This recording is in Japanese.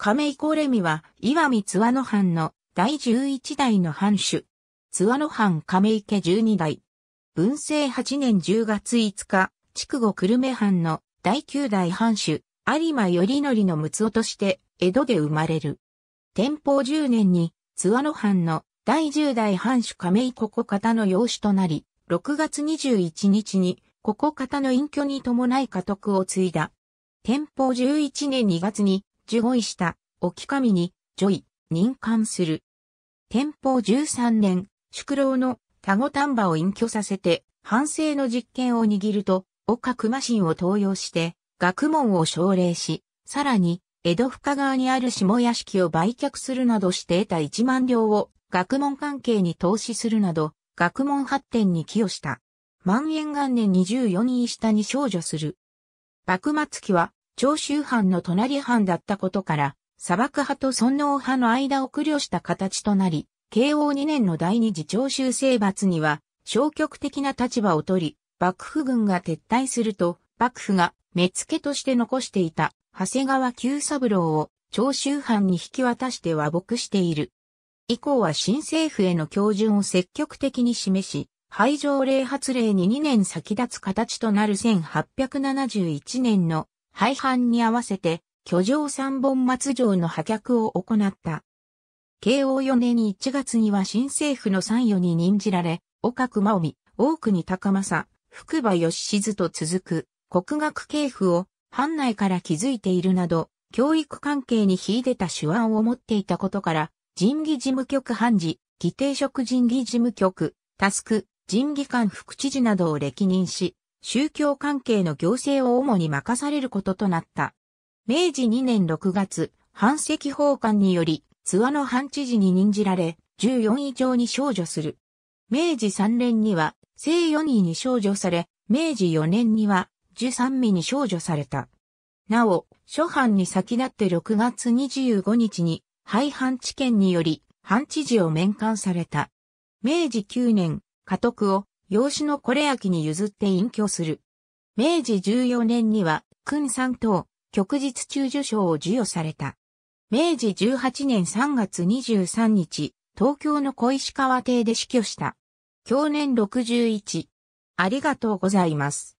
亀井コレミは、岩見津和野藩の第11代の藩主。津和野藩亀池12代。文政8年10月5日、筑後久留米藩の第9代藩主、有馬頼則の六夫として、江戸で生まれる。天保10年に、津和野藩の第10代藩主亀井ここ方の養子となり、6月21日に、ここ方の隠居に伴い家督を継いだ。天保11年2月に、受護位した置き紙に、ジョイ、任官する。天保13年、宿老の田子丹波を隠居させて、反省の実権を握ると、岡熊信を登用して、学問を奨励し、さらに、江戸深川にある下屋敷を売却するなどして得た1万両を学問関係に投資するなど、学問発展に寄与した。万円元年24人下に少女する。幕末期は、長州藩の隣藩だったことから、砂漠派と尊王派の間を苦慮した形となり、慶応2年の第二次長州征伐には、消極的な立場を取り、幕府軍が撤退すると、幕府が目付として残していた、長谷川久三郎を長州藩に引き渡して和睦している。以降は新政府への標準を積極的に示し、廃城令発令に2年先立つ形となる1871年の廃藩に合わせて、居城三本松城の破却を行った。慶応4年1月には新政府の参与に任じられ、岡熊臣、大国高政、福場義静と続く国学系譜を藩内から築いているなど、教育関係に秀でた手腕を持っていたことから、人技事務局判事、議定職人技事務局、タスク、人技官副知事などを歴任し、宗教関係の行政を主に任されることとなった。明治2年6月、藩赤法官により、津和の藩知事に任じられ、14位長に少女する。明治3年には、正4位に少女され、明治4年には、13位に少女された。なお、諸藩に先立って6月25日に、廃藩置県により、藩知事を免官された。明治9年、家督を、養子のこれ明に譲って隠居する。明治14年には、君三等、旭日中受賞を授与された。明治18年3月23日、東京の小石川邸で死去した。去年61。ありがとうございます。